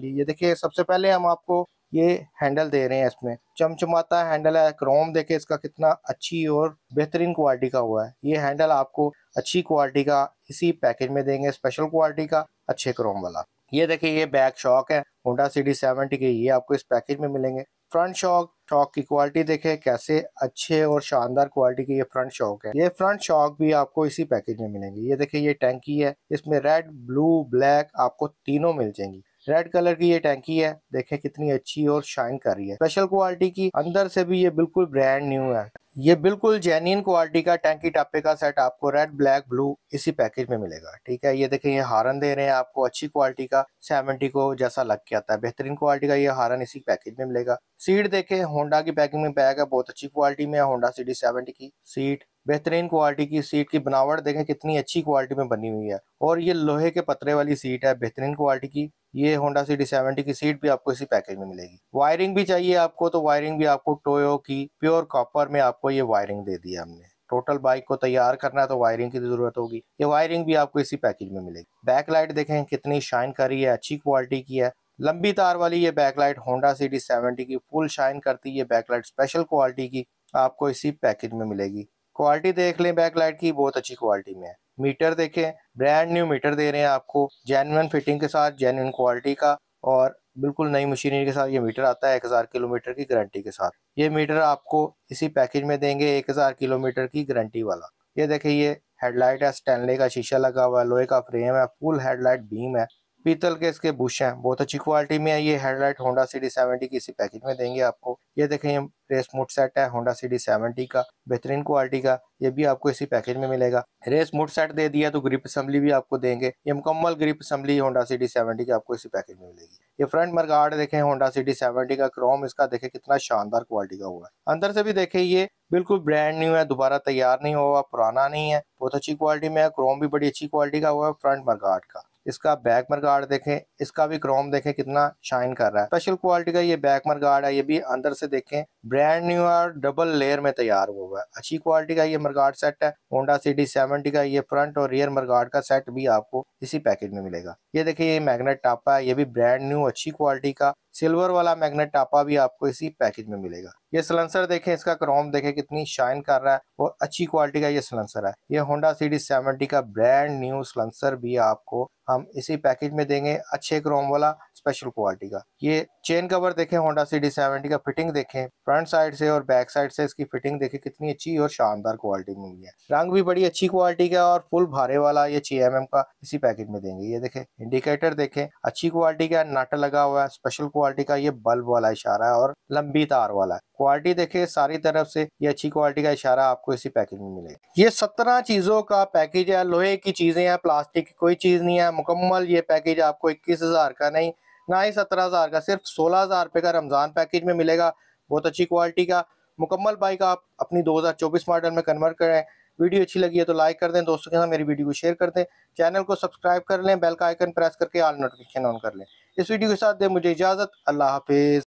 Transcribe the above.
लिए ये देखिए सबसे पहले हम आपको ये हैंडल दे रहे हैं इसमें चमचमाता हैंडल है क्रोम देखे इसका कितना अच्छी और बेहतरीन क्वालिटी का हुआ है ये हैंडल आपको अच्छी क्वालिटी का इसी पैकेज में देंगे स्पेशल क्वालिटी का अच्छे क्रोम वाला ये देखिए ये बैक शॉक है होंडा सी डी सेवेंटी के ये आपको इस पैकेज में मिलेंगे फ्रंट शॉक शॉक की क्वालिटी देखे कैसे अच्छे और शानदार क्वालिटी के ये फ्रंट शॉक है ये फ्रंट शॉक भी आपको इसी पैकेज में मिलेंगे ये देखिए ये टैंकी है इसमें रेड ब्लू ब्लैक आपको तीनों मिल जाएंगी रेड कलर की ये टैंकी है देखें कितनी अच्छी और शाइन कर रही है स्पेशल क्वालिटी की अंदर से भी ये बिल्कुल ब्रांड न्यू है ये बिल्कुल जेन्यन क्वालिटी का टैंकी टापे का सेट आपको रेड ब्लैक ब्लू इसी पैकेज में मिलेगा ठीक है ये देखें ये हारन दे रहे हैं आपको अच्छी क्वालिटी का सेवेंटी को जैसा लग के आता है बेहतरीन क्वालिटी का ये हारन इसी पैकेज में मिलेगा सीट देखे होंडा की पैकिंग में पैक है बहुत अच्छी क्वालिटी में होंडा सी सेवेंटी की सीट बेहतरीन क्वालिटी की सीट की बनावट देखें कितनी अच्छी क्वालिटी में बनी हुई है और ये लोहे के पतरे वाली सीट है बेहतरीन क्वालिटी की ये होंडा सिटी सेवेंटी की सीट भी आपको इसी पैकेज में मिलेगी वायरिंग भी चाहिए आपको तो वायरिंग भी आपको टोयो की प्योर कॉपर में आपको ये वायरिंग दे दी हमने टोटल बाइक को तैयार करना है तो वायरिंग की जरूरत होगी ये वायरिंग भी आपको इसी पैकेज में मिलेगी बैकलाइट देखें कितनी शाइन कर रही है अच्छी क्वालिटी की है लंबी तार वाली ये बैकलाइट होंडा सिटी सेवेंटी की फुल शाइन करती है बैकलाइट स्पेशल क्वालिटी की आपको इसी पैकेज में मिलेगी क्वालिटी देख लें बैकलाइट की बहुत अच्छी क्वालिटी में है मीटर देखें ब्रांड न्यू मीटर दे रहे हैं आपको जेनुअन फिटिंग के साथ जेनवन क्वालिटी का और बिल्कुल नई मशीनरी के साथ ये मीटर आता है एक हज़ार किलोमीटर की गारंटी के साथ ये मीटर आपको इसी पैकेज में देंगे एक हज़ार किलोमीटर की गारंटी वाला ये देखिए ये हेडलाइट है स्टैनले का शीशा लगा हुआ है लोहे का फ्रेम है फुल हेडलाइट बीम है पीतल के इसके बुश हैं बहुत अच्छी क्वालिटी में है ये headlight Honda C D seventy की इसी पैकेज में देंगे आपको ये देखें ये रेस मोड सेट है होंडा सी डी सेवेंटी का बेहतरीन क्वालिटी का ये भी आपको इसी पैकेज में मिलेगा रेस मोड सेट दे दिया तो ग्रिप असम्बली भी आपको देंगे ये मुकम्मल grip assembly Honda C D seventy की आपको इसी पैकेज में मिलेगी ये फ्रंट मरगार्ड देखे होंडा सी डी सेवेंटी का क्रोम इसका देखे कितना शानदार क्वालिटी का हुआ है अंदर से भी देखे ये बिल्कुल ब्रांड न्यू है दोबारा तैयार नहीं हुआ पुराना नहीं है बहुत अच्छी क्वालिटी में है क्रोम भी बड़ी अच्छी क्वालिटी का हुआ है फ्रंट मरगार्ड का इसका बैकमर गार्ड देखें इसका भी क्रोम देखें कितना शाइन कर रहा है स्पेशल क्वालिटी का ये बैकमर गार्ड है ये भी अंदर से देखें ब्रांड न्यू और डबल लेयर में तैयार हुआ है अच्छी क्वालिटी का ये मरगाड सेट है होंडा सिटी सेवेंटी का ये फ्रंट और रियर मरगाड का सेट भी आपको इसी पैकेज में मिलेगा ये देखिए ये मैग्नेट टापा है ये भी ब्रांड न्यू अच्छी क्वालिटी का सिल्वर वाला मैग्नेट टापा भी आपको इसी पैकेज में मिलेगा ये सिलेंसर देखें इसका क्रोम देखें कितनी शाइन कर रहा है और अच्छी क्वालिटी का ये सिलेंसर है ये होंडा सिटी सेवेंटी का ब्रांड न्यू सिलेंसर भी आपको हम इसी पैकेज में देंगे अच्छे क्रोम वाला स्पेशल क्वालिटी का ये चेन कवर देखें होंडा सी डी सेवेंटी का फिटिंग देखें फ्रंट साइड से और बैक साइड से इसकी फिटिंग देखें कितनी अच्छी और शानदार क्वालिटी में हुई है रंग भी बड़ी अच्छी क्वालिटी का और फुल भारे वाला ये छह एम mm का इसी पैकेज में देंगे ये देखें इंडिकेटर देखें अच्छी क्वालिटी का नट लगा हुआ है स्पेशल क्वालिटी का ये बल्ब वाला इशारा है और लंबी तार वाला है क्वालिटी देखे सारी तरफ से ये अच्छी क्वालिटी का इशारा आपको इसी पैकेज में मिलेगा ये सत्रह चीजों का पैकेज है लोहे की चीजें हैं प्लास्टिक की कोई चीज नहीं है मुकम्मल ये पैकेज आपको इक्कीस हजार का नहीं ना ही सत्रह हज़ार का सिर्फ सोलह हज़ार रुपये का रमज़ान पैकेज में मिलेगा बहुत अच्छी क्वालिटी का मुकम्मल बाइक आप अपनी 2024 मॉडल में कन्वर्ट करें वीडियो अच्छी लगी है तो लाइक कर दें दोस्तों के साथ मेरी वीडियो को शेयर कर दें चैनल को सब्सक्राइब कर लें बेल का आइकन प्रेस करके ऑल नोटिफिकेशन ऑन कर लें इस वीडियो के साथ दें मुझे इजाज़त अल्लाह हाफिज़